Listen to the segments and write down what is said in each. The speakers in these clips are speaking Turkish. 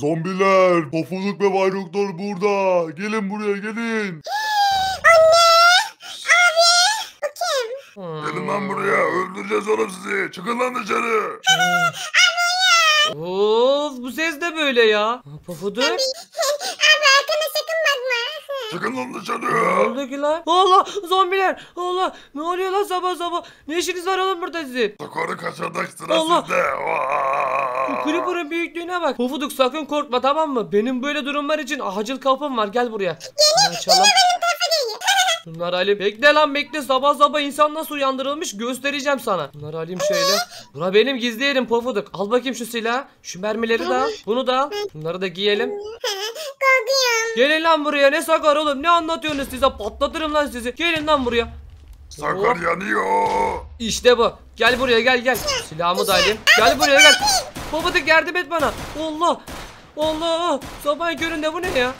Zombiler, pofuduk ve Bay Doktor burada. Gelin buraya gelin. Anne, abi, Gelin lan buraya öldüreceğiz oğlum sizi. Çıkın lan dışarı. Of bu ses de böyle ya. Pofuduk. Çıkın lan dışarı. Oldu ki lan. Allah zombiler. Allah ne oluyor lan sabah sabah. Ne işiniz var oğlum burada sizin? Sokarı kaçırdık sıra Allah. sizde. Bu Creeper'ın büyüklüğüne bak. Pufuduk sakın korkma tamam mı? Benim böyle durumlar için acil kapım var gel buraya. Yeni, yeni benim Bunlar alim. Bekle lan bekle. Sabah sabah insan nasıl uyandırılmış göstereceğim sana. Bunlar alim şöyle. Bura benim gizli yerim pofuduk. Al bakayım şu silah, Şu mermileri de al. Bunu da al. Bunları da giyelim. Gelin lan buraya. Ne sakar oğlum. Ne anlatıyorsunuz size? Patlatırım lan sizi. Gelin lan buraya. Sakar yanıyor. İşte bu. Gel buraya gel gel. Silahımı da alayım. Gel buraya gel. Pofuduk yardım et bana. Allah. Allah. Sabah köründe bu ne ya?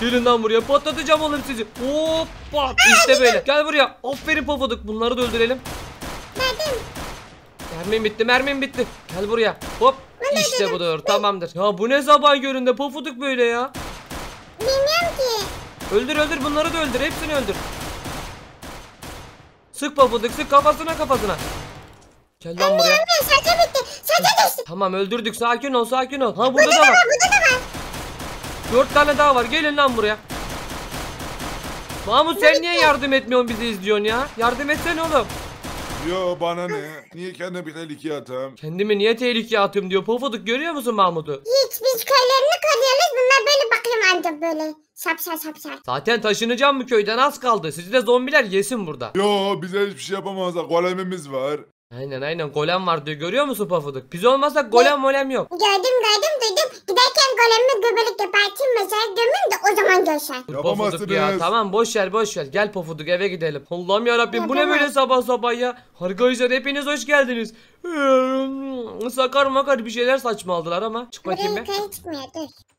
Gelin lan buraya patlatacağım oğlum sizi. Hoppa işte böyle. Gel buraya. Aferin pofuduk bunları da öldürelim. Mermim bitti mermim bitti. Gel buraya. Hop İşte budur tamamdır. Ya bu ne sabah göründe pofuduk böyle ya. Bilmiyorum ki. Öldür öldür bunları da öldür hepsini öldür. Sık pofuduk sık kafasına kafasına. Gel lan buraya. Şaka bitti. Şaka geçti. Tamam öldürdük sakin ol sakin ol. Ha burada, burada da var. Burada da Dört tane daha var. Gelin lan buraya. Mahmut sen niye yardım etmiyorsun bizi izliyorsun ya? Yardım etsene oğlum. Yo bana ne? Niye kendime bir tehlikeye atayım? Kendimi niye tehlikeye atıyorum diyor. Pofuduk görüyor musun Mahmut'u? Hiç biz köylerini kalıyoruz. Bunlar böyle bakıyor ancak böyle. Şapşal şapşal. Zaten taşınacağım bu köyden az kaldı. Sizi de zombiler yesin burada. Yo bize hiçbir şey yapamazlar. Golemimiz var. Aynen aynen golem var diyor. Görüyor musun Pofuduk? Biz olmasak golem molem yok. Gördüm gördüm duydum Giderken golemle göbelik yaparken mesela gömün de o zaman görsen. Dur, Yapamazsınız. ya tamam boş ver boş ver. Gel pofuduk eve gidelim. Allah'ım ya Rabbim bu ne böyle sabah sabah ya. Arkadaşlar hepiniz hoş geldiniz. Sakar makar bir şeyler saçmaladılar ama. Çık bakayım be.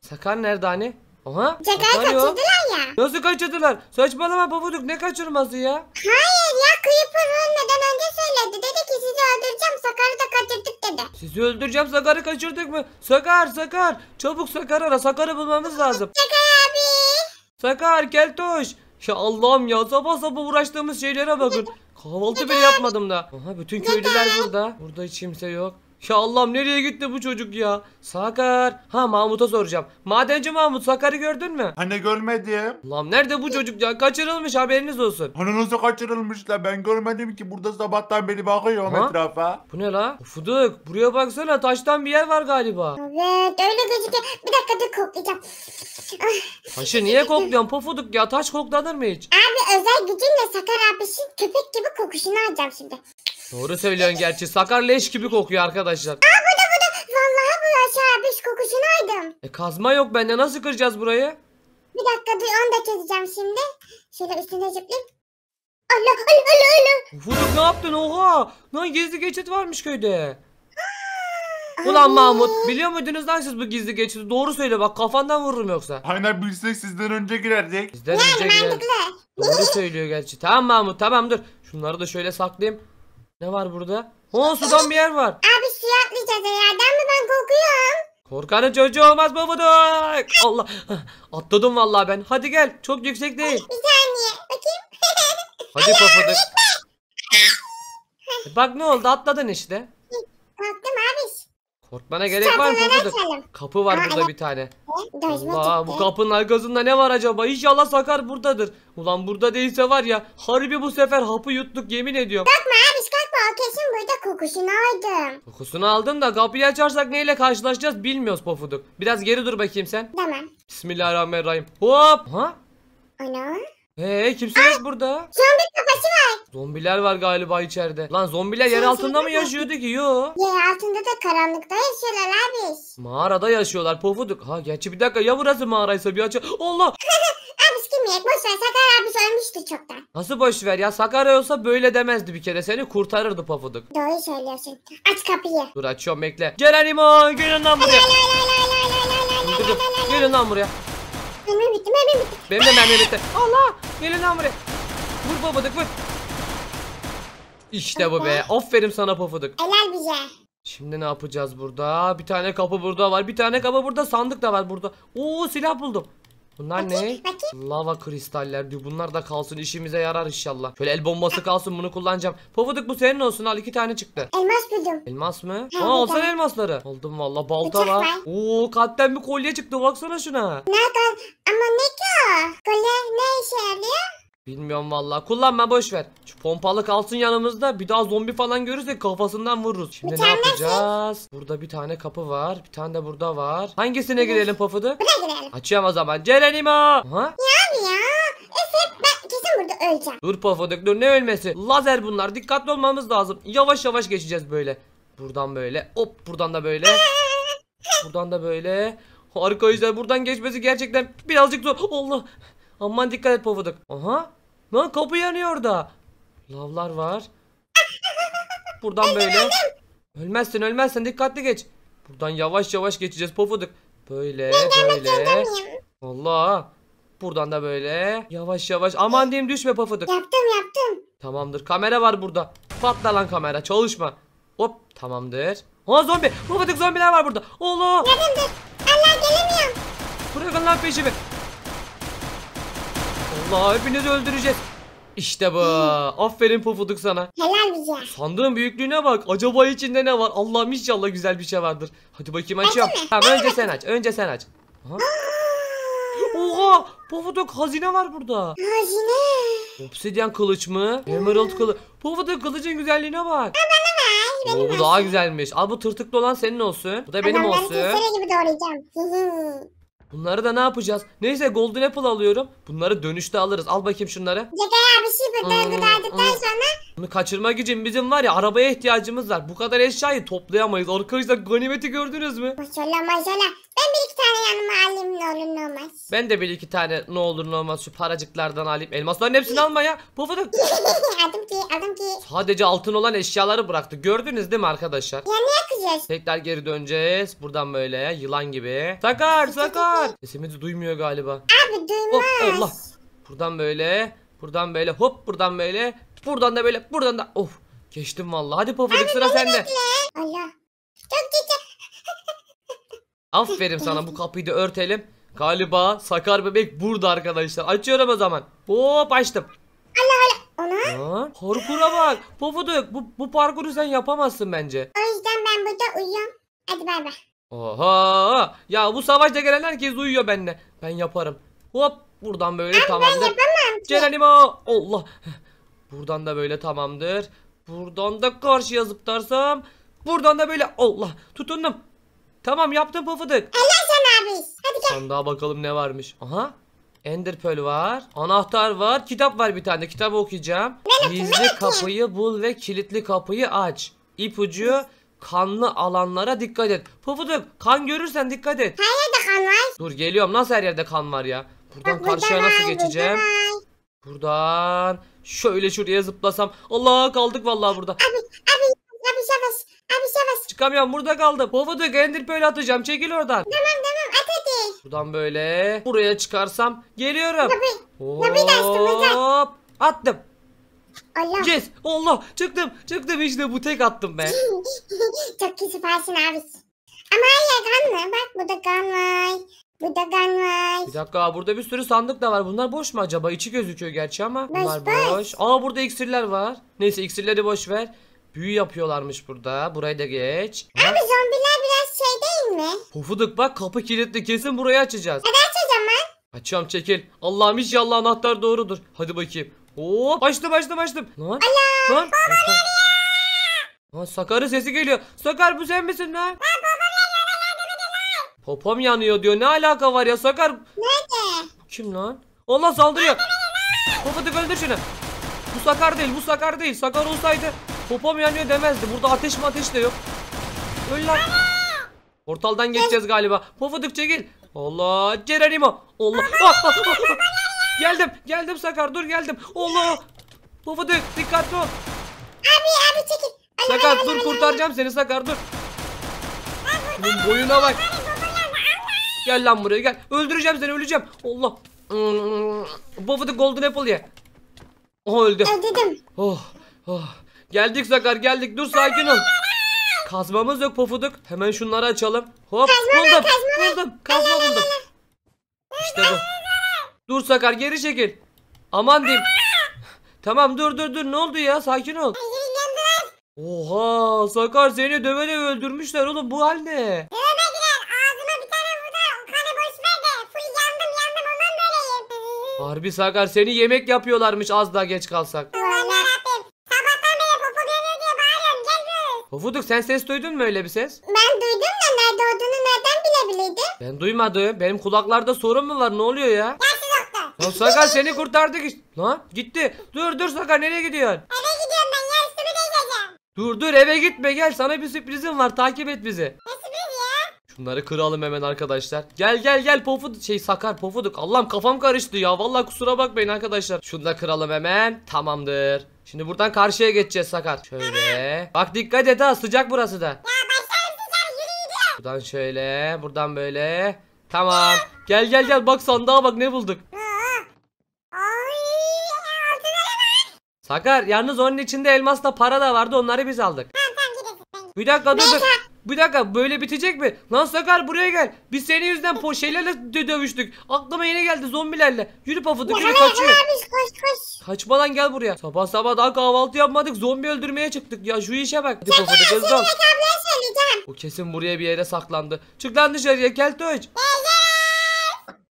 Sakar nerede hani? Aha. Cezayı kaçırdılar ya. Nasıl kaçırdılar? Saçmalama babuduk ne kaçırması ya? Hayır ya Creeper ölmeden önce söyledi. Dedi ki sizi öldüreceğim Sakar'ı da kaçırdık dedi. Sizi öldüreceğim Sakar'ı kaçırdık mı? Sakar Sakar. Çabuk Sakar ara Sakar'ı bulmamız lazım. Sakar abi. Sakar gel toş. Ya Allah'ım ya sabah sabah uğraştığımız şeylere bakın. Kahvaltı bile yapmadım da. Aha bütün köylüler burada. Burada hiç kimse yok. Ya Allah'ım nereye gitti bu çocuk ya? Sakar. Ha Mahmut'a soracağım. Madenci Mahmut Sakar'ı gördün mü? Hani görmedim. Ulan nerede bu çocuk ya? Kaçırılmış haberiniz olsun. Hani nasıl kaçırılmış la? Ben görmedim ki. Burada sabahtan beri bakıyorum Ha? etrafa. Bu ne la? Fıdık buraya baksana taştan bir yer var galiba. Evet öyle gözüküyor. Bir dakika dur koklayacağım. Ah, Taşı niye kokluyorsun pofuduk ya? Taş koklanır mı hiç? Abi özel gücünle Sakar abisi köpek gibi kokusunu alacağım şimdi. Doğru söylüyorsun gerçi. Sakar leş gibi kokuyor arkadaşlar. Aa bu da bu da. Vallahi bu aşağı beş kokusunu aydım. E kazma yok bende. Nasıl kıracağız burayı? Bir dakika dur onu da keseceğim şimdi. Şöyle üstüne zıplayıp. Allah Allah Allah Allah. Ufuk ne yaptın oha. Lan gizli geçit varmış köyde. Ulan Mahmut biliyor muydunuz lan siz bu gizli geçidi? Doğru söyle bak kafandan vururum yoksa. Aynen bilsek sizden önce girerdik. Sizden önce Yani girer. mantıklı. Doğru söylüyor gerçi. Tamam Mahmut tamam dur. Şunları da şöyle saklayayım. Ne var burada? Ho sudan bir yer var. Abi suya atlayacağız yerden mi ben korkuyorum. Korkanın çocuğu olmaz babuduk. Allah. Atladım vallahi ben. Hadi gel. Çok yüksek değil. Bir saniye. Bakayım. Hadi pofuduk. Bak ne oldu atladın işte. Korktum abi. Korkmana gerek var mı pofuduk? Kapı var Aa, burada evet. bir tane. Dojma Allah bu kapının arkasında ne var acaba? İnşallah Sakar buradadır. Ulan burada değilse var ya. Harbi bu sefer hapı yuttuk yemin ediyorum. Korkma abi kesin burada kokusunu aldım. Kokusunu aldın da kapıyı açarsak neyle karşılaşacağız bilmiyoruz pofuduk. Biraz geri dur bakayım sen. Tamam. Bismillahirrahmanirrahim. Hop. Ha? Ana. Hey kimse yok burada. Zombi kafası var. Zombiler var galiba içeride. Lan zombiler yer altında mı zombi- yaşıyordu ki? Yo. Yer altında da karanlıkta yaşıyorlar abi. Mağarada yaşıyorlar pofuduk. Ha gerçi bir dakika ya burası mağaraysa bir açı. Allah! Abi sikimeyek boş ver Sakar abi ölmüştü çoktan. Nasıl boş ver ya sakar olsa böyle demezdi bir kere seni kurtarırdı pofuduk. Doğru söylüyorsun. Aç kapıyı. Dur açıyorum bekle. Geronimo gelin lan buraya. Gelin lan buraya. Mermim bitti mermim bitti. Benim de mermim bitti. Allah. Gelin lan buraya. Vur babadık vur. İşte bu be. Aferin sana pofuduk. Helal bize. Şimdi ne yapacağız burada? Bir tane kapı burada var. Bir tane kapı burada. Sandık da var burada. Oo silah buldum. Bunlar bakayım, ne? Bakayım. Lava kristaller diyor. Bunlar da kalsın işimize yarar inşallah. Şöyle el bombası kalsın bunu kullanacağım. Pofuduk bu senin olsun al iki tane çıktı. Elmas buldum. Elmas mı? Ha, Aa elmasları. Aldım valla balta var. Oo kalpten bir kolye çıktı baksana şuna. Ne kol? Ama ne ki o? Kolye ne işe yarıyor? Bilmiyorum vallahi. Kullanma boş ver. Şu pompalı kalsın yanımızda. Bir daha zombi falan görürsek kafasından vururuz. Şimdi bir ne yapacağız? Nasıl? Burada bir tane kapı var. Bir tane de burada var. Hangisine Hı. girelim Pofuduk? Buna girelim. Açıyorum o zaman. Cerenimo. Ha? Ya ya. Efe ben kesin burada öleceğim. Dur Pofuduk dur ne ölmesi? Lazer bunlar. Dikkatli olmamız lazım. Yavaş yavaş geçeceğiz böyle. Buradan böyle. Hop buradan da böyle. buradan da böyle. Harika yüzler. Buradan geçmesi gerçekten birazcık zor. Allah. Aman dikkat et Pofuduk. Aha Lan kapı yanıyor da. Lavlar var. Buradan böyle. Ölmezsin ölmezsin dikkatli geç. Buradan yavaş yavaş geçeceğiz pofuduk. Böyle böyle. Allah. Buradan da böyle. Yavaş yavaş. Aman diyeyim düşme pofuduk. Yaptım yaptım. Tamamdır kamera var burada. Patla lan kamera çalışma. Hop tamamdır. Ha zombi. Pofuduk zombiler var burada. Allah. Nereden Allah gelemiyorum. Bırakın lan peşimi. Allah hepinizi öldüreceğiz. İşte bu. Aferin pofuduk sana. Helal bize. Sandığın büyüklüğüne bak. Acaba içinde ne var? Allah'ım inşallah güzel bir şey vardır. Hadi bakayım açıyorum. Açayım tamam önce sen aç. Önce sen aç. Aha. Oha! Pofuduk hazine var burada. Hazine. Obsidyen kılıç mı? Emerald kılıç. Pofuduk kılıcın güzelliğine bak. Benim Oo, bu daha güzelmiş. Al bu tırtıklı olan senin olsun. Bu da benim Adam, olsun. Ben gibi doğrayacağım. Bunları da ne yapacağız? Neyse golden apple alıyorum. Bunları dönüşte alırız. Al bakayım şunları. Yeter şey gıdaydıktan sonra. Bunu kaçırma gücüm bizim var ya arabaya ihtiyacımız var. Bu kadar eşyayı toplayamayız. Arkadaşlar ganimeti gördünüz mü? Maşallah maşallah. Ben bir iki tane yanıma alayım ne olur ne olmaz. Ben de bir iki tane ne olur ne olmaz şu paracıklardan alayım. Elmasların hepsini alma ya. Pofuduk. aldım ki aldım ki. Sadece altın olan eşyaları bıraktı. Gördünüz değil mi arkadaşlar? Ya niye kızıyorsun? Tekrar geri döneceğiz. Buradan böyle yılan gibi. Sakar sakar. Sesimizi duymuyor galiba. Abi duymaz. Hop, oh, Allah. Buradan böyle Buradan böyle hop buradan böyle. Buradan da böyle buradan da. Of geçtim vallahi. Hadi Pofuduk sıra sende. Allah. Çok güzel. Aferin sana bu kapıyı da örtelim. Galiba sakar bebek burada arkadaşlar. Açıyorum o zaman. Hop açtım. Allah Allah. Ona? Aa, parkura bak. Pofuduk bu, bu parkuru sen yapamazsın bence. O yüzden ben burada uyuyorum. Hadi bay bay. Oha. Ya bu savaşta gelen herkes uyuyor bende. Ben yaparım. Hop buradan böyle tamam. Ben yapamam. Geronimo. Allah. Buradan da böyle tamamdır. Buradan da karşı yazıp zıplarsam. Buradan da böyle. Allah. Tutundum. Tamam yaptım pufuduk. Allah sana abi. Hadi gel. Sandığa bakalım ne varmış. Aha. Ender Pearl var. Anahtar var. Kitap var bir tane. Kitabı okuyacağım. Gizli kapıyı bul ve kilitli kapıyı aç. İpucu kanlı alanlara dikkat et. Pufuduk kan görürsen dikkat et. Her yerde kan var. Dur geliyorum. Nasıl her yerde kan var ya? Buradan Bak, karşıya nasıl var, geçeceğim? Buradan şöyle şuraya zıplasam. Allah kaldık vallahi burada. Abi abi abi, yavaş. Abi yavaş. Çıkamıyorum burada kaldım. Pofuduk endir böyle atacağım. Çekil oradan. Tamam tamam at hadi. Buradan böyle buraya çıkarsam geliyorum. abi Tabii Hop. Attım. Allah. Yes. Allah. Çıktım. Çıktım işte bu tek attım ben. Çok iyi süpersin abi. Ama hayır kanlı, Bak burada kan var. Burada var. Bir dakika burada bir sürü sandık da var. Bunlar boş mu acaba? İçi gözüküyor gerçi ama. Boş, Bunlar boş. boş. Aa burada iksirler var. Neyse iksirleri boş ver. Büyü yapıyorlarmış burada. Burayı da geç. Abi Bak. zombiler biraz şey değil mi? Pufuduk bak kapı kilitli. Kesin burayı açacağız. Hadi aç o zaman. Açıyorum çekil. Allah'ım inşallah anahtar doğrudur. Hadi bakayım. Oo açtım açtım açtım. Lan. Lan. Lan Sakar'ın sesi geliyor. Sakar bu sen misin lan? Lan baba. Popom yanıyor diyor. Ne alaka var ya Sakar? Nerede? Kim lan? Allah saldırıyor. Popadık öldür şunu. Bu Sakar değil bu Sakar değil. Sakar olsaydı popom yanıyor demezdi. Burada ateş mi ateş de yok. Öl lan. Portaldan geçeceğiz galiba. Pofuduk çekil. Allah Cerenimo. Allah. Ah, ah, ah, geldim geldim Sakar dur geldim. Allah. Pofuduk dikkatli ol. Abi abi çekil. Sakar dur kurtaracağım seni Sakar dur. Bunun boyuna bak. Gel lan buraya gel. Öldüreceğim seni öleceğim. Allah. Buffett'ı golden apple ye. Oh öldü. Öldürdüm. Oh, oh. Geldik Sakar geldik. Dur sakin ol. Kazmamız yok pofuduk. Hemen şunları açalım. Hop kazma buldum. Kazma. Buldum. Kazma buldum. İşte bu. Dur Sakar geri çekil. Aman diyeyim. tamam dur dur dur ne oldu ya sakin ol. Oha Sakar seni döve öldürmüşler oğlum bu hal ne? Harbi Sakar seni yemek yapıyorlarmış az daha geç kalsak. Pofuduk sen ses duydun mu öyle bir ses? Ben duydum da nerede olduğunu nereden bilebilirdim? Ben duymadım. Benim kulaklarda sorun mu var? Ne oluyor ya? Gelsin doktor. Lan Sakar seni kurtardık işte. Lan gitti. Dur dur Sakar nereye gidiyorsun? Eve gidiyorum ben yarışımı da Dur dur eve gitme gel sana bir sürprizim var takip et bizi. Ne Şunları kıralım hemen arkadaşlar. Gel gel gel pofuduk şey sakar pofuduk. Allah'ım kafam karıştı ya. Vallahi kusura bakmayın arkadaşlar. Şunu da kıralım hemen. Tamamdır. Şimdi buradan karşıya geçeceğiz sakar. Şöyle. Bak dikkat et ha sıcak burası da. Buradan şöyle. Buradan böyle. Tamam. Gel gel gel bak sandığa bak ne bulduk. Sakar yalnız onun içinde elmasla para da vardı onları biz aldık. Bir dakika dur dur. Bir dakika böyle bitecek mi? Lan Sakar buraya gel. Biz senin yüzden po dö- dövüştük. Aklıma yine geldi zombilerle. Yürü pafıdık yürü kaçıyor. koş koş. Kaçma lan gel buraya. Sabah sabah daha kahvaltı yapmadık. Zombi öldürmeye çıktık. Ya şu işe bak. Hadi pafıdık hızlı söyleyeceğim. O kesin buraya bir yere saklandı. Çık lan dışarıya gel töç.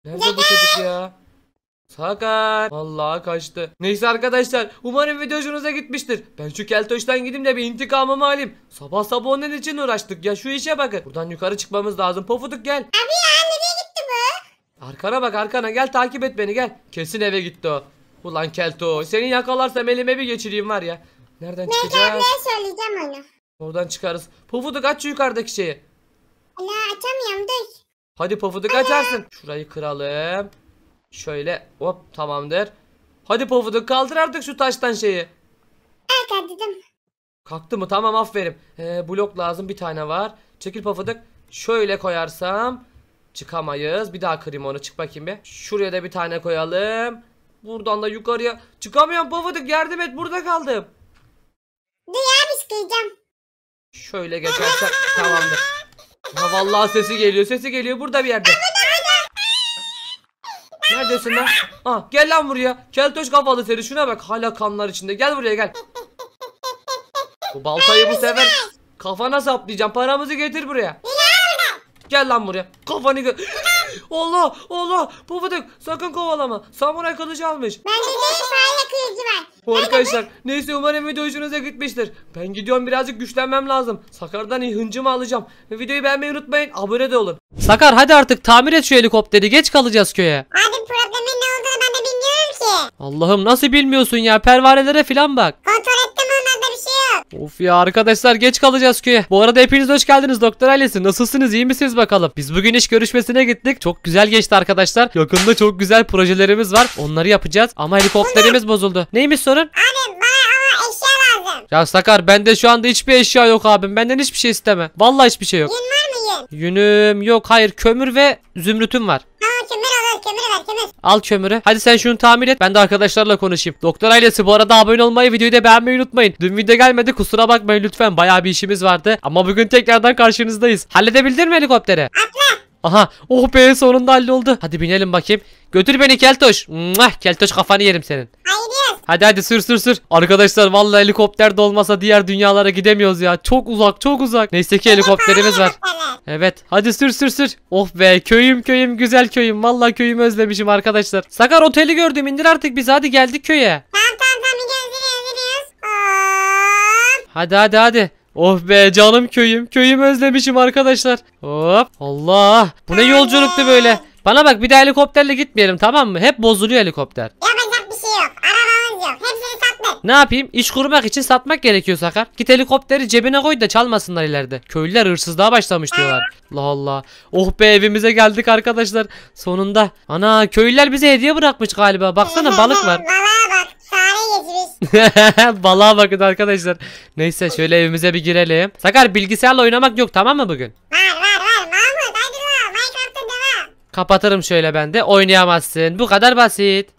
Nerede bu çocuk ya? Fakat vallahi kaçtı. Neyse arkadaşlar umarım video hoşunuza gitmiştir. Ben şu keltoştan gideyim de bir intikamımı alayım. Sabah sabah onun için uğraştık ya şu işe bakın. Buradan yukarı çıkmamız lazım. Pofuduk gel. Abi ya nereye gitti bu? Arkana bak arkana gel takip et beni gel. Kesin eve gitti o. Ulan kelto seni yakalarsam elime bir geçireyim var ya. Nereden ben çıkacağız? ne söyleyeceğim onu. Oradan çıkarız. Pofuduk aç şu yukarıdaki şeyi. Ala açamıyorum dur. Hadi pofuduk açarsın. Şurayı kıralım. Şöyle hop tamamdır. Hadi pofuduk kaldır artık şu taştan şeyi. Evet kaldırdım. Kalktı mı? Tamam aferin. Ee, blok lazım bir tane var. Çekil pofuduk. Şöyle koyarsam çıkamayız. Bir daha kırayım onu. Çık bakayım bir. Şuraya da bir tane koyalım. Buradan da yukarıya. Çıkamıyorum pofuduk yardım et burada kaldım. Dur ya bisküvicem. Şöyle geçersek tamamdır. Ha vallahi sesi geliyor. Sesi geliyor burada bir yerde. Neredesin lan? Ha, ah, gel lan buraya. Keltoş kafalı seni şuna bak hala kanlar içinde. Gel buraya gel. Bu baltayı bu sefer kafana saplayacağım. Paramızı getir buraya. Gel lan buraya. Kafanı gö Allah Allah Pofuduk sakın kovalama. Samuray kılıcı almış. Bence de fare kılıcı var. Arkadaşlar neyse umarım video hoşunuza gitmiştir. Ben gidiyorum birazcık güçlenmem lazım. Sakar'dan hıncımı alacağım. Videoyu beğenmeyi unutmayın. Abone de olun. Sakar hadi artık tamir et şu helikopteri. Geç kalacağız köye. Abi problemin ne olduğunu ben de bilmiyorum ki. Allah'ım nasıl bilmiyorsun ya? Pervanelere filan bak. Kontrol et Of ya arkadaşlar geç kalacağız köye. Bu arada hepiniz hoş geldiniz doktor ailesi. Nasılsınız iyi misiniz bakalım. Biz bugün iş görüşmesine gittik. Çok güzel geçti arkadaşlar. Yakında çok güzel projelerimiz var. Onları yapacağız. Ama helikopterimiz bozuldu. Neymiş sorun? Abi bana eşya lazım. Ya Sakar bende şu anda hiçbir eşya yok abim. Benden hiçbir şey isteme. Vallahi hiçbir şey yok. Yün var mı yün? Yünüm yok hayır kömür ve zümrütüm var. Tamam kömür ver kömürü ver kömür. Al kömürü. Hadi sen şunu tamir et. Ben de arkadaşlarla konuşayım. Doktor ailesi bu arada abone olmayı videoyu da beğenmeyi unutmayın. Dün video gelmedi kusura bakmayın lütfen. Bayağı bir işimiz vardı. Ama bugün tekrardan karşınızdayız. Halledebildin mi helikoptere? Atla. Aha oh be sonunda halloldu. Hadi binelim bakayım. Götür beni Keltoş. Mwah, Keltoş kafanı yerim senin. Hayır Hadi hadi sür sür sür. Arkadaşlar vallahi helikopter de olmasa diğer dünyalara gidemiyoruz ya. Çok uzak çok uzak. Neyse ki helikopterimiz var. Evet hadi sür sür sür. oh be köyüm köyüm güzel köyüm. Vallahi köyümü özlemişim arkadaşlar. Sakar oteli gördüm indir artık biz hadi geldik köye. Hadi hadi hadi. Oh be canım köyüm. Köyümü özlemişim arkadaşlar. Hop. Allah. Bu ne yolculuktu böyle. Bana bak bir daha helikopterle gitmeyelim tamam mı? Hep bozuluyor helikopter. Yapacak bir şey yok. Ara paramız yok. Hepsini sattık. Ne yapayım? İş kurmak için satmak gerekiyor Sakar. Git helikopteri cebine koy da çalmasınlar ileride. Köylüler hırsızlığa başlamış diyorlar. Allah Allah. Oh be evimize geldik arkadaşlar. Sonunda. Ana köylüler bize hediye bırakmış galiba. Baksana balık var. Balığa bak. Sare geçmiş. Balığa bakın arkadaşlar. Neyse şöyle evimize bir girelim. Sakar bilgisayarla oynamak yok tamam mı bugün? Var var var. Mahmut hadi lan. Minecraft'ta devam. Kapatırım şöyle ben de. Oynayamazsın. Bu kadar basit.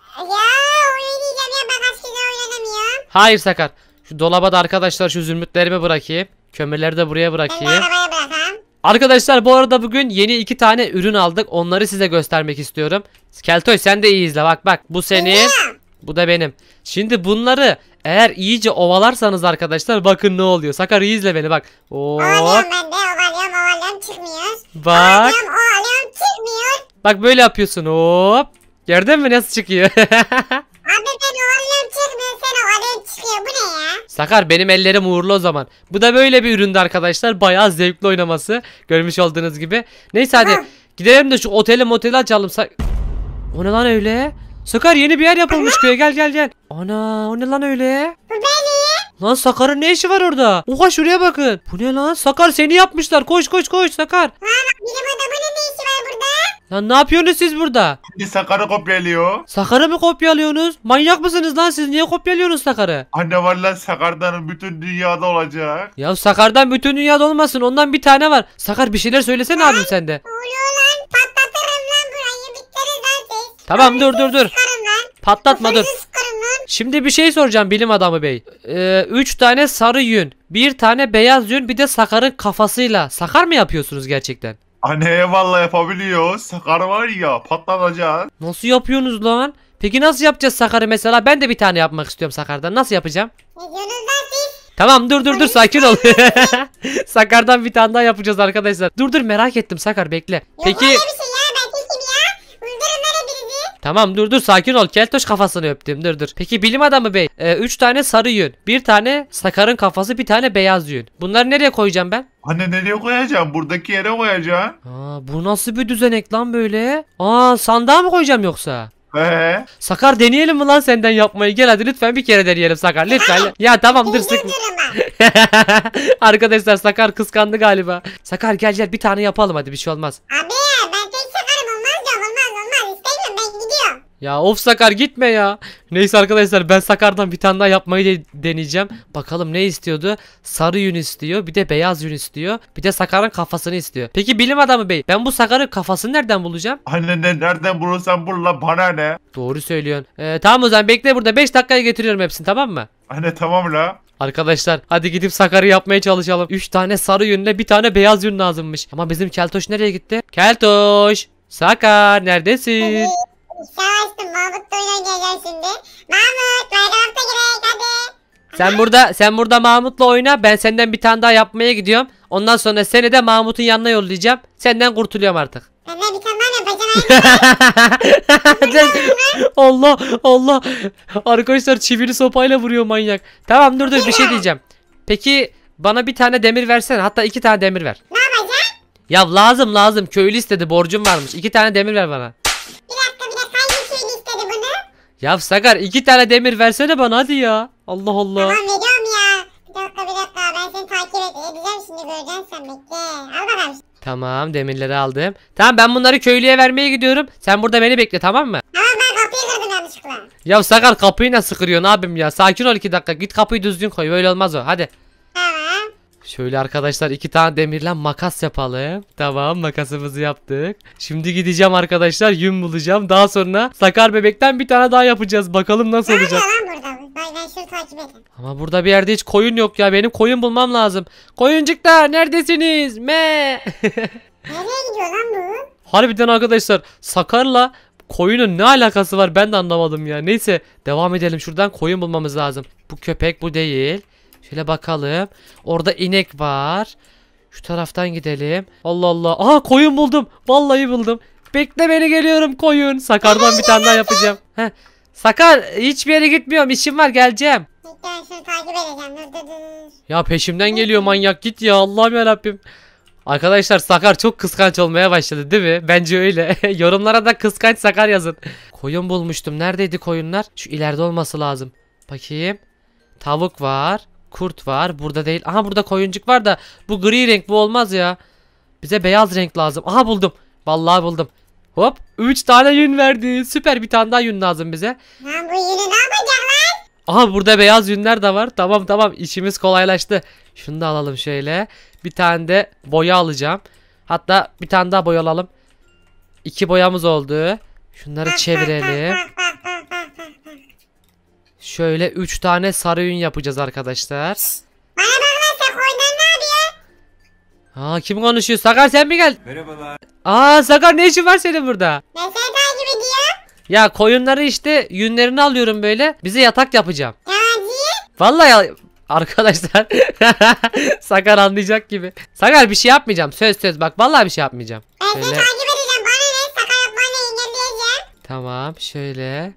Hayır Sakar. Şu dolaba da arkadaşlar şu zümrütlerimi bırakayım. Kömürleri de buraya bırakayım. Arkadaşlar bu arada bugün yeni iki tane ürün aldık. Onları size göstermek istiyorum. Keltoy sen de iyi izle. Bak bak bu senin. Bu da benim. Şimdi bunları eğer iyice ovalarsanız arkadaşlar bakın ne oluyor. Sakar iyi izle beni bak. Oo. Ovalıyorum ben de ovalıyorum ovalıyorum çıkmıyor. Bak. Ovalıyorum ovalıyorum çıkmıyor. Bak böyle yapıyorsun hop. Gördün mü nasıl çıkıyor? Abi ben uğurluyorum çıkmıyor sen uğurluyorum çıkıyor bu ne ya? Sakar benim ellerim uğurlu o zaman. Bu da böyle bir üründü arkadaşlar. Bayağı zevkli oynaması. Görmüş olduğunuz gibi. Neyse hadi Hı. gidelim de şu oteli moteli açalım. Sa o ne lan öyle? Sakar yeni bir yer yapılmış köye gel gel gel. Ana o ne lan öyle? Bu benim. Lan Sakar'ın ne işi var orada? Oha şuraya bakın. Bu ne lan? Sakar seni yapmışlar. Koş koş koş Sakar. Lan bilim adamı ne Lan ne yapıyorsunuz siz burada? Şimdi Sakar'ı kopyalıyor. Sakar'ı mı kopyalıyorsunuz? Manyak mısınız lan siz? Niye kopyalıyorsunuz Sakar'ı? Anne var lan Sakar'dan bütün dünyada olacak. Ya Sakar'dan bütün dünyada olmasın. Ondan bir tane var. Sakar bir şeyler söylesene abim sen de. Oluyor lan patlatırım lan burayı. Bitleriz lan siz. Tamam dur dur dur. Patlatma dur. Şimdi bir şey soracağım bilim adamı bey. Ee, üç tane sarı yün, bir tane beyaz yün, bir de Sakar'ın kafasıyla. Sakar mı yapıyorsunuz gerçekten? Anneye valla yapabiliyor. Sakar var ya patlatacağız. Nasıl yapıyorsunuz lan? Peki nasıl yapacağız Sakar'ı mesela? Ben de bir tane yapmak istiyorum Sakar'dan. Nasıl yapacağım? Ne diyorsunuz lan Tamam dur dur dur sakin ol. Sakar'dan bir tane daha yapacağız arkadaşlar. Dur dur merak ettim Sakar bekle. Peki öyle Tamam dur dur sakin ol. Keltoş kafasını öptüm dur dur. Peki bilim adamı bey. 3 ee, üç tane sarı yün. Bir tane sakarın kafası bir tane beyaz yün. Bunları nereye koyacağım ben? Anne nereye koyacağım? Buradaki yere koyacağım. Aa, bu nasıl bir düzenek lan böyle? Aa sandığa mı koyacağım yoksa? Ee? Sakar deneyelim mi lan senden yapmayı? Gel hadi lütfen bir kere deneyelim Sakar lütfen. ya tamam dur sık. Arkadaşlar Sakar kıskandı galiba. Sakar gel gel bir tane yapalım hadi bir şey olmaz. Abi Ya of Sakar gitme ya. Neyse arkadaşlar ben Sakar'dan bir tane daha yapmayı de deneyeceğim. Bakalım ne istiyordu? Sarı yün istiyor. Bir de beyaz yün istiyor. Bir de Sakar'ın kafasını istiyor. Peki bilim adamı bey ben bu Sakar'ın kafasını nereden bulacağım? Anne ne nereden bulursan bul lan bana ne? Doğru söylüyorsun. Ee, tamam o zaman bekle burada 5 dakikaya getiriyorum hepsini tamam mı? Anne tamam la. Arkadaşlar hadi gidip Sakar'ı yapmaya çalışalım. 3 tane sarı yünle bir tane beyaz yün lazımmış. Ama bizim Keltoş nereye gitti? Keltoş! Sakar neredesin? Sen açtın Mahmut da oynayacak şimdi. Mahmut Minecraft'a girek hadi. Sen burada sen burada Mahmut'la oyna. Ben senden bir tane daha yapmaya gidiyorum. Ondan sonra seni de Mahmut'un yanına yollayacağım. Senden kurtuluyorum artık. Ben bir tane daha yapacağım. Allah Allah. Arkadaşlar çivili sopayla vuruyor manyak. Tamam dur dur bir şey diyeceğim. Peki bana bir tane demir versene. Hatta iki tane demir ver. Ne yapacağım? Ya lazım lazım. Köylü istedi. Borcum varmış. İki tane demir ver bana. Ya Sagar iki tane demir versene bana hadi ya. Allah Allah. Tamam veriyorum ya. Bir dakika bir dakika ben seni takip ed- edeceğim şimdi göreceksin sen bekle. Al bakalım. Tamam demirleri aldım. Tamam ben bunları köylüye vermeye gidiyorum. Sen burada beni bekle tamam mı? Tamam ben kapıyı kırdım yanlışlıkla. Ya Sagar kapıyı ne sıkırıyorsun abim ya? Sakin ol iki dakika. Git kapıyı düzgün koy. Böyle olmaz o. Hadi. Şöyle arkadaşlar iki tane demirle makas yapalım. Tamam makasımızı yaptık. Şimdi gideceğim arkadaşlar yün bulacağım. Daha sonra sakar bebekten bir tane daha yapacağız. Bakalım nasıl Nerede olacak. lan burada? Bay ben Ama burada bir yerde hiç koyun yok ya. Benim koyun bulmam lazım. Koyuncuklar neredesiniz? Me. Nereye gidiyor lan bu? Harbiden arkadaşlar Sakar'la koyunun ne alakası var ben de anlamadım ya. Neyse devam edelim şuradan koyun bulmamız lazım. Bu köpek bu değil. Şöyle bakalım. Orada inek var. Şu taraftan gidelim. Allah Allah. Aha koyun buldum. Vallahi buldum. Bekle beni geliyorum koyun. Sakar'dan bir tane daha yapacağım. Heh. Sakar hiçbir yere gitmiyorum. İşim var geleceğim. Ya peşimden geliyor manyak git ya Allah'ım ya Rabbim. Arkadaşlar Sakar çok kıskanç olmaya başladı değil mi? Bence öyle. Yorumlara da kıskanç Sakar yazın. Koyun bulmuştum. Neredeydi koyunlar? Şu ileride olması lazım. Bakayım. Tavuk var. Kurt var. Burada değil. Aha burada koyuncuk var da bu gri renk bu olmaz ya. Bize beyaz renk lazım. Aha buldum. Vallahi buldum. Hop 3 tane yün verdi. Süper bir tane daha yün lazım bize. Ben bu yünü ne yapacağım lan? Aha burada beyaz yünler de var. Tamam tamam işimiz kolaylaştı. Şunu da alalım şöyle. Bir tane de boya alacağım. Hatta bir tane daha boya alalım. İki boyamız oldu. Şunları çevirelim. Şöyle 3 tane sarı yün yapacağız arkadaşlar. Bana bak lan sen koydan ne yapıyor? Aa kim konuşuyor? Sakar sen mi geldin? Merhabalar. Aa Sakar ne işin var senin burada? Ben seni takip Ya koyunları işte yünlerini alıyorum böyle. Bize yatak yapacağım. Yalancı. Vallahi arkadaşlar Sakar anlayacak gibi. Sakar bir şey yapmayacağım. Söz söz bak vallahi bir şey yapmayacağım. Ben seni Şöyle takip edeceğim. Bana ne? Sakal yapmanı engelleyeceğim. tamam şöyle.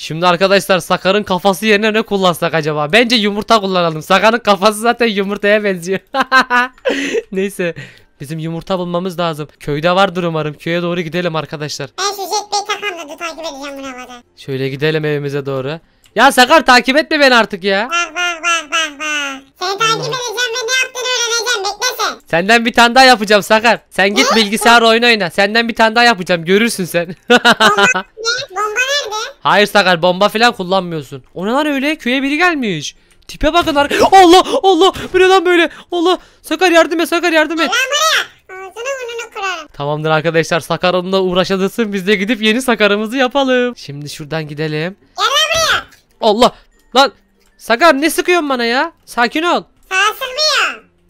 Şimdi arkadaşlar Sakar'ın kafası yerine ne kullansak acaba? Bence yumurta kullanalım. Sakar'ın kafası zaten yumurtaya benziyor. Neyse. Bizim yumurta bulmamız lazım. Köyde vardır umarım. Köye doğru gidelim arkadaşlar. Ben şu Bey takip edeceğim bunu Şöyle gidelim evimize doğru. Ya Sakar takip etme beni artık ya. Tamam Senden bir tane daha yapacağım Sakar. Sen git bilgisayar oyun oyna. Senden bir tane daha yapacağım. Görürsün sen. bomba, ne? bomba nerede? Hayır Sakar bomba falan kullanmıyorsun. O ne lan öyle? Köye biri gelmiş. Tipe bakın Allah Allah bu ne lan böyle Allah Sakar yardım et Sakar yardım et. Lan buraya ağzını burnunu kırarım. Tamamdır arkadaşlar Sakar onunla uğraşadısın biz de gidip yeni Sakar'ımızı yapalım. Şimdi şuradan gidelim. Gel buraya. Allah lan Sakar ne sıkıyorsun bana ya sakin ol. Sarsılmayayım.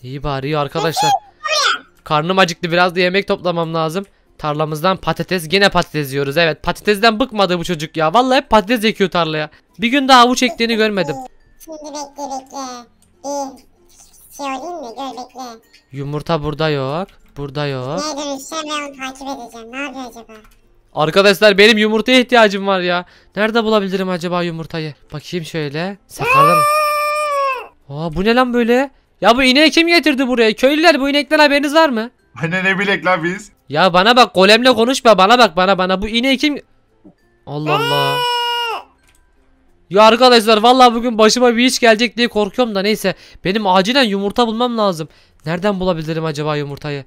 İyi bari iyi arkadaşlar. Karnım acıktı biraz da yemek toplamam lazım. Tarlamızdan patates gene patates yiyoruz evet patatesden bıkmadı bu çocuk ya. Vallahi hep patates ekiyor tarlaya. Bir gün daha avuç ektiğini görmedim. Şimdi bekle bekle. Bir şey olayım bekle. Yumurta burada yok. Burada yok. Neye dönüşeceğim ben onu takip edeceğim. Ne yapıyor acaba? Arkadaşlar benim yumurtaya ihtiyacım var ya. Nerede bulabilirim acaba yumurtayı? Bakayım şöyle. Sakalım. Aa bu ne lan böyle? Ya bu ineği kim getirdi buraya? Köylüler bu inekten haberiniz var mı? Anne ne bilek lan biz? Ya bana bak golemle konuşma bana bak bana bana bu ineği kim... Allah Allah. Ya arkadaşlar vallahi bugün başıma bir iş gelecek diye korkuyorum da neyse. Benim acilen yumurta bulmam lazım. Nereden bulabilirim acaba yumurtayı?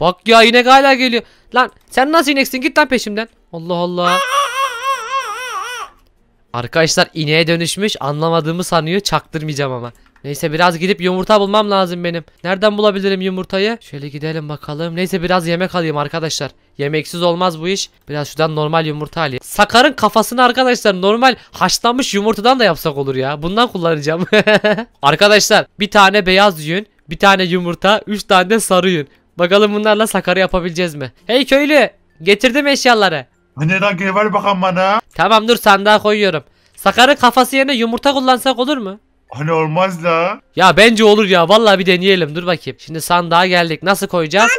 Bak ya inek hala geliyor. Lan sen nasıl ineksin git lan peşimden. Allah Allah. Arkadaşlar ineğe dönüşmüş anlamadığımı sanıyor çaktırmayacağım ama. Neyse biraz gidip yumurta bulmam lazım benim. Nereden bulabilirim yumurtayı? Şöyle gidelim bakalım. Neyse biraz yemek alayım arkadaşlar. Yemeksiz olmaz bu iş. Biraz şuradan normal yumurta alayım. Sakar'ın kafasını arkadaşlar normal haşlanmış yumurtadan da yapsak olur ya. Bundan kullanacağım. arkadaşlar bir tane beyaz yün, bir tane yumurta, üç tane de sarı yün. Bakalım bunlarla Sakar'ı yapabileceğiz mi? Hey köylü getirdim eşyaları. Anne lan ver bakalım bana. Tamam dur sandığa koyuyorum. Sakar'ın kafası yerine yumurta kullansak olur mu? Hani olmaz da. Ya bence olur ya. Vallahi bir deneyelim. Dur bakayım. Şimdi sandığa geldik. Nasıl koyacağız?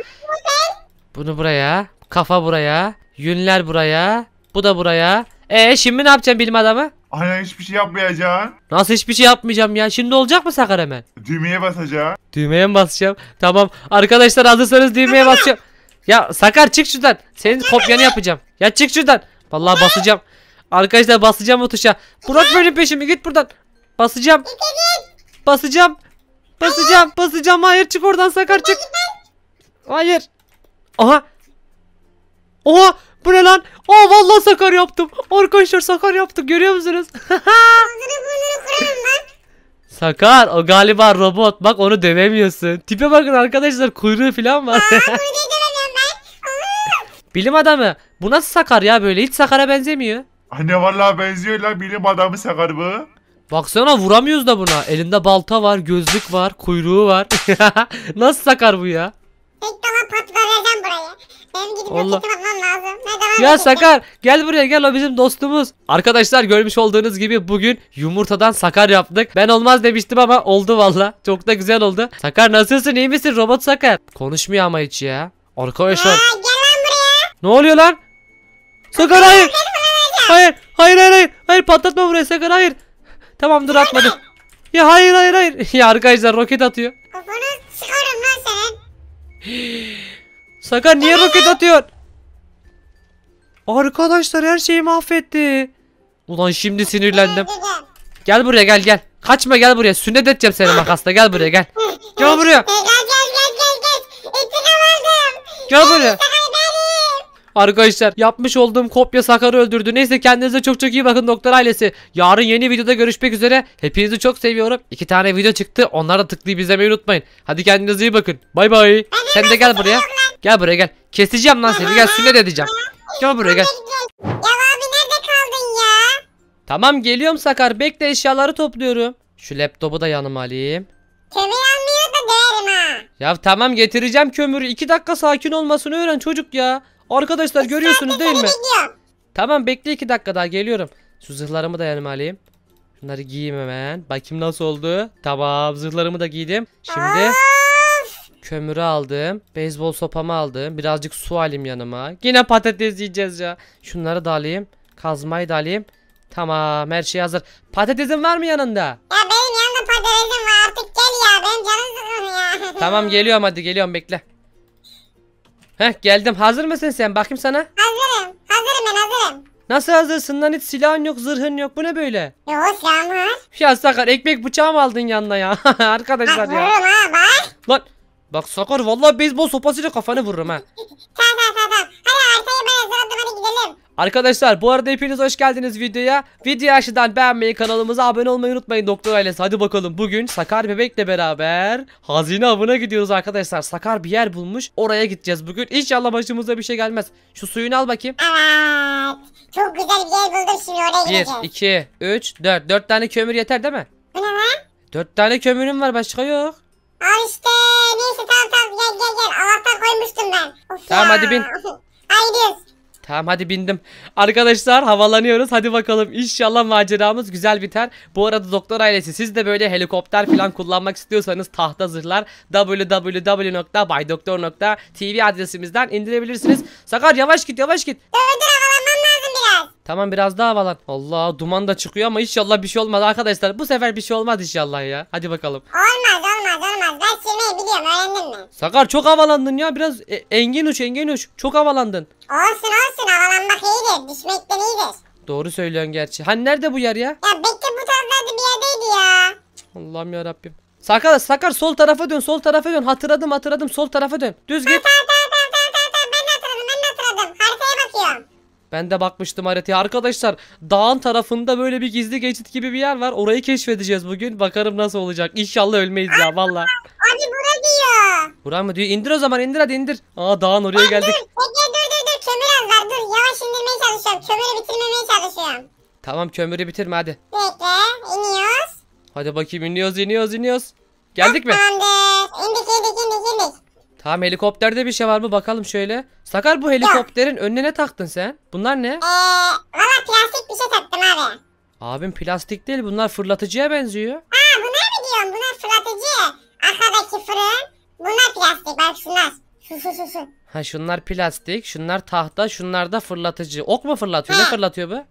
Bunu buraya. Kafa buraya. Yünler buraya. Bu da buraya. Ee şimdi ne yapacaksın bilim adamı? Aynen hiçbir şey yapmayacaksın. Nasıl hiçbir şey yapmayacağım ya? Şimdi olacak mı Sakar hemen? Düğmeye basacağım. Düğmeye mi basacağım? Tamam. Arkadaşlar hazırsanız düğmeye basacağım. Ya Sakar çık şuradan. Senin kopyanı yapacağım. Ya çık şuradan. Vallahi basacağım. Arkadaşlar basacağım o tuşa. Bırak benim peşimi git buradan. Basacağım. Basacağım. Basacağım. Basacağım. Hayır çık oradan Sakar çık. Hayır. Aha. Oha. Bu ne lan? Aa vallahi Sakar yaptım. Arkadaşlar Sakar yaptık. Görüyor musunuz? Sakar o galiba robot. Bak onu dövemiyorsun. Tipe bakın arkadaşlar kuyruğu falan var. Bilim adamı. Bu nasıl Sakar ya böyle? Hiç Sakar'a benzemiyor. Anne vallahi benziyor lan bilim adamı Sakar bu. Baksana vuramıyoruz da buna. Elinde balta var, gözlük var, kuyruğu var. Nasıl sakar bu ya? İlk defa patlayacağım burayı. Benim gidip Allah. lazım. Ne ya Sakar gel buraya gel o bizim dostumuz. Arkadaşlar görmüş olduğunuz gibi bugün yumurtadan Sakar yaptık. Ben olmaz demiştim ama oldu valla. Çok da güzel oldu. Sakar nasılsın iyi misin robot Sakar? Konuşmuyor ama hiç ya. Arkadaşlar. Aa, gel lan buraya. Ne oluyor lan? Sakar hayır. Hayır hayır hayır hayır. Hayır patlatma buraya Sakar hayır. Tamamdır atmadım. Ya hayır hayır hayır. Ya arkadaşlar roket atıyor. Kafanı sıkarım lan senin. Sakar niye roket atıyor? Arkadaşlar her şeyi mahvetti. Ulan şimdi sinirlendim. Gel buraya gel gel. Kaçma gel buraya. Sünnet edeceğim seni makasla. Gel buraya gel. Gel buraya. Gel gel gel gel gel. Etini aldım. Gel buraya. Arkadaşlar yapmış olduğum kopya Sakar'ı öldürdü. Neyse kendinize çok çok iyi bakın doktor ailesi. Yarın yeni videoda görüşmek üzere. Hepinizi çok seviyorum. İki tane video çıktı. Onlara tıklayıp izlemeyi unutmayın. Hadi kendinize iyi bakın. Bay bay. Sen de gel buraya. Gel buraya gel. Keseceğim lan seni. Gel sünnet edeceğim. Gel buraya gel. Ya abi nerede kaldın ya? Tamam geliyorum Sakar. Bekle eşyaları topluyorum. Şu laptopu da yanıma alayım. Kömür almıyor da değerim ha. Ya tamam getireceğim kömürü. İki dakika sakin olmasını öğren çocuk ya. Arkadaşlar görüyorsunuz değil mi? Tamam bekle iki dakika daha geliyorum. Şu zırhlarımı da yanıma alayım. Şunları giyeyim hemen. Bakayım nasıl oldu. Tamam zırhlarımı da giydim. Şimdi kömürü aldım. Beyzbol sopamı aldım. Birazcık su alayım yanıma. Yine patates yiyeceğiz ya. Şunları da alayım. Kazmayı da alayım. Tamam her şey hazır. Patatesin var mı yanında? Ya benim yanında patatesim var artık gel ya. Benim canım sıkılıyor. tamam geliyorum hadi geliyorum bekle. Heh geldim. Hazır mısın sen? Bakayım sana. Hazırım. Hazırım ben hazırım. Nasıl hazırsın lan hiç silahın yok zırhın yok bu ne böyle? Yok silahım var. Ya Sakar ekmek bıçağı mı aldın yanına ya? Arkadaşlar ya. Vururum ha bak. Lan bak Sakar vallahi beyzbol sopasıyla kafanı vururum ha. tamam tamam tamam. Hadi haritayı ben hazırladım hadi gidelim. Arkadaşlar bu arada hepiniz hoş geldiniz videoya. Video aşağıdan beğenmeyi kanalımıza abone olmayı unutmayın Doktor Ailesi. Hadi bakalım bugün Sakar Bebek'le beraber hazine avına gidiyoruz arkadaşlar. Sakar bir yer bulmuş oraya gideceğiz bugün. İnşallah başımıza bir şey gelmez. Şu suyunu al bakayım. Evet. Çok güzel bir yer buldum şimdi oraya gideceğiz. 1, 2, 3, 4. 4 tane kömür yeter değil mi? Bu ne lan? 4 tane kömürüm var başka yok. Al işte neyse tamam tamam gel gel gel. Allah'tan koymuştum ben. Of tamam ya. hadi bin. Haydi. Tamam hadi bindim. Arkadaşlar havalanıyoruz. Hadi bakalım inşallah maceramız güzel biter. Bu arada doktor ailesi siz de böyle helikopter falan kullanmak istiyorsanız tahta zırhlar www.baydoktor.tv adresimizden indirebilirsiniz. Sakar yavaş git yavaş git. Evet havalanmam lazım biraz. Tamam biraz daha havalan. Allah duman da çıkıyor ama inşallah bir şey olmaz arkadaşlar. Bu sefer bir şey olmaz inşallah ya. Hadi bakalım. Olmaz sürmeyi biliyorum öğrendim ben. Sakar çok havalandın ya biraz e, engin uç engin uç çok havalandın. Olsun olsun havalanmak iyidir düşmekten iyidir. Doğru söylüyorsun gerçi. Hani nerede bu yer ya? Ya bekle bu tarafta bir yerdeydi ya. Allah'ım ya Rabbim. Sakar Sakar sol tarafa dön sol tarafa dön hatırladım hatırladım sol tarafa dön. Düz git. Ben de bakmıştım haritaya. Arkadaşlar dağın tarafında böyle bir gizli geçit gibi bir yer var. Orayı keşfedeceğiz bugün. Bakarım nasıl olacak. İnşallah ölmeyiz ya valla. Abi bura diyor. Bura mı diyor? İndir o zaman indir hadi indir. Aa dağın oraya Abi, geldik. Dur, dur dur dur dur kömür az var dur. Yavaş indirmeye çalışıyorum. Kömürü bitirmemeye çalışıyorum. Tamam kömürü bitirme hadi. Bekle iniyoruz. Hadi bakayım iniyoruz iniyoruz iniyoruz. Geldik mi? Tamamdır. İndik indik Tamam helikopterde bir şey var mı bakalım şöyle. Sakar bu helikopterin Yok. önüne ne taktın sen? Bunlar ne? Eee valla plastik bir şey taktım abi. Abim plastik değil bunlar fırlatıcıya benziyor. Aa bunlar mı diyorsun? Bunlar fırlatıcı. Arkadaki fırın. Bunlar plastik bak şunlar. Ha şunlar plastik, şunlar tahta, şunlar da fırlatıcı. Ok mu fırlatıyor? He. Ne fırlatıyor bu?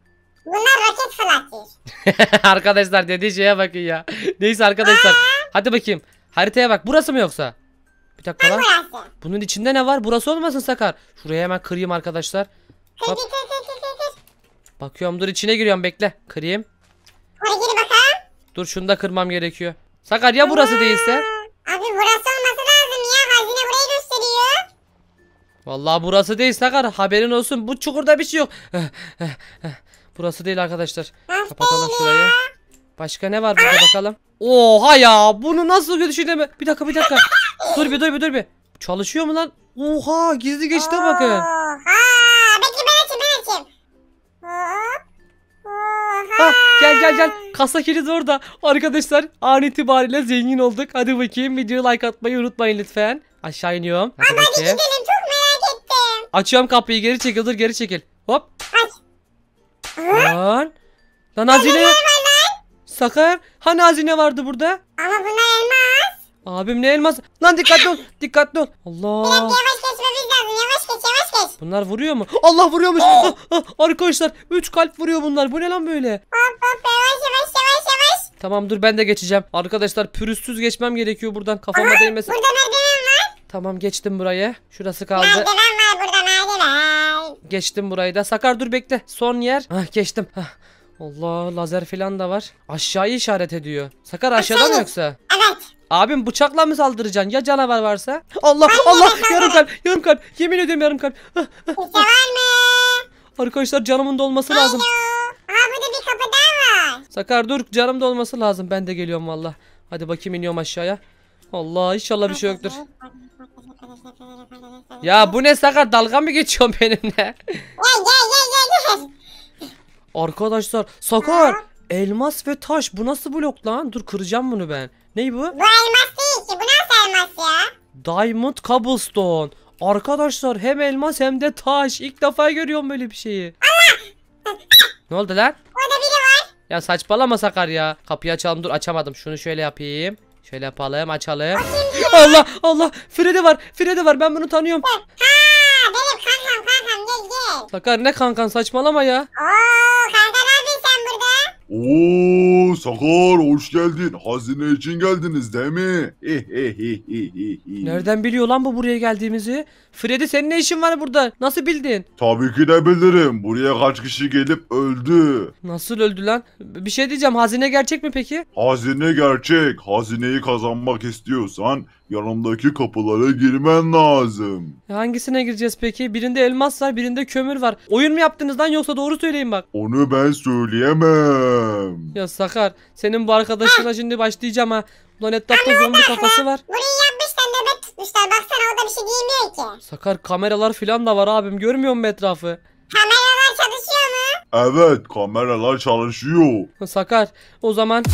Bunlar roket fırlatıyor. arkadaşlar dediği şeye bakın ya. Neyse arkadaşlar. Aa. Hadi bakayım. Haritaya bak. Burası mı yoksa? Bir dakika lan. Bunun içinde ne var? Burası olmasın Sakar. Şuraya hemen kırayım arkadaşlar. Kır, Bakıyorum dur içine giriyorum bekle. Kırayım. Dur şunu da kırmam gerekiyor. Sakar ya burası değilse? Abi burası olması lazım ya. Hazine burayı gösteriyor. Vallahi burası değil Sakar. Haberin olsun. Bu çukurda bir şey yok. Eh, eh, eh. burası değil arkadaşlar. Nasıl Kapatalım şurayı. Başka ne var burada bakalım. Oha ya bunu nasıl düşüneme. Bir dakika bir dakika. Dur bir dur bir dur bir. Çalışıyor mu lan? Oha gizli geçti bakın. Oha. Bekle ben açayım Gel gel gel. Kasa kilidi orada. Arkadaşlar an itibariyle zengin olduk. Hadi bakayım videoya like atmayı unutmayın lütfen. Aşağı iniyorum. Hadi, Ama hadi gidelim çok merak ettim. Açıyorum kapıyı geri çekil dur geri çekil. Hop. Aç. Lan. Lan hazine. Sakar hani hazine vardı burada? Ama buna elmas. Abim ne elmas? Lan dikkatli ol. Dikkatli ol. Allah. Bir yavaş geçmemiz lazım. Yavaş geç yavaş geç. Bunlar vuruyor mu? Allah vuruyormuş. Ah, ah, ah, arkadaşlar 3 kalp vuruyor bunlar. Bu ne lan böyle? Hop hop yavaş yavaş yavaş yavaş. Tamam dur ben de geçeceğim. Arkadaşlar pürüzsüz geçmem gerekiyor buradan. Kafama Aha, değmesin. Burada merdiven var. Tamam geçtim burayı. Şurası kaldı. Merdiven var burada merdiven. Geçtim burayı da. Sakar dur bekle. Son yer. Ah geçtim. Ah. Allah lazer falan da var. Aşağıyı işaret ediyor. Sakar aşağıda mı yoksa? Evet. Abim bıçakla mı saldıracaksın ya canavar varsa? Allah Allah yarım kalp yarım kalp yemin ediyorum yarım kalp. Ah, ah, ah. var mı? Arkadaşlar canımın dolması lazım. Sakar dur canım da olması lazım ben de geliyorum valla. Hadi bakayım iniyorum aşağıya. Allah inşallah bir şey yoktur. Ya bu ne Sakar dalga mı geçiyorsun benimle? Ya ya ya Arkadaşlar Sakar. Elmas ve taş. Bu nasıl blok lan? Dur kıracağım bunu ben. Ney bu? Bu elmas değil ki. Bu nasıl elmas ya? Diamond cobblestone. Arkadaşlar hem elmas hem de taş. İlk defa görüyorum böyle bir şeyi. Allah! ne oldu lan? Orada biri var. Ya saçmalama Sakar ya. Kapıyı açalım. Dur açamadım. Şunu şöyle yapayım. Şöyle yapalım açalım. Allah Allah Frede var Frede var ben bunu tanıyorum. Ha Sakar ne kankan saçmalama ya. Oo kanka ne yapıyorsun sen burada? Oo Sakar hoş geldin. Hazine için geldiniz değil mi? Nereden biliyor lan bu buraya geldiğimizi? Freddy senin ne işin var burada? Nasıl bildin? Tabii ki de bilirim. Buraya kaç kişi gelip öldü. Nasıl öldü lan? Bir şey diyeceğim hazine gerçek mi peki? Hazine gerçek. Hazineyi kazanmak istiyorsan Yanımdaki kapılara girmen lazım. E, hangisine gireceğiz peki? Birinde elmas var, birinde kömür var. Oyun mu yaptınız lan yoksa doğru söyleyin bak. Onu ben söyleyemem. Ya Sakar, senin bu arkadaşına şimdi başlayacağım ha. Ulan etrafta zombi kafası var. Burayı yapmışlar nöbet tutmuşlar. Baksana orada bir şey giymiyor ki. Sakar kameralar falan da var abim. Görmüyor musun etrafı? Kameralar çalışıyor mu? Evet, kameralar çalışıyor. Sakar, o zaman...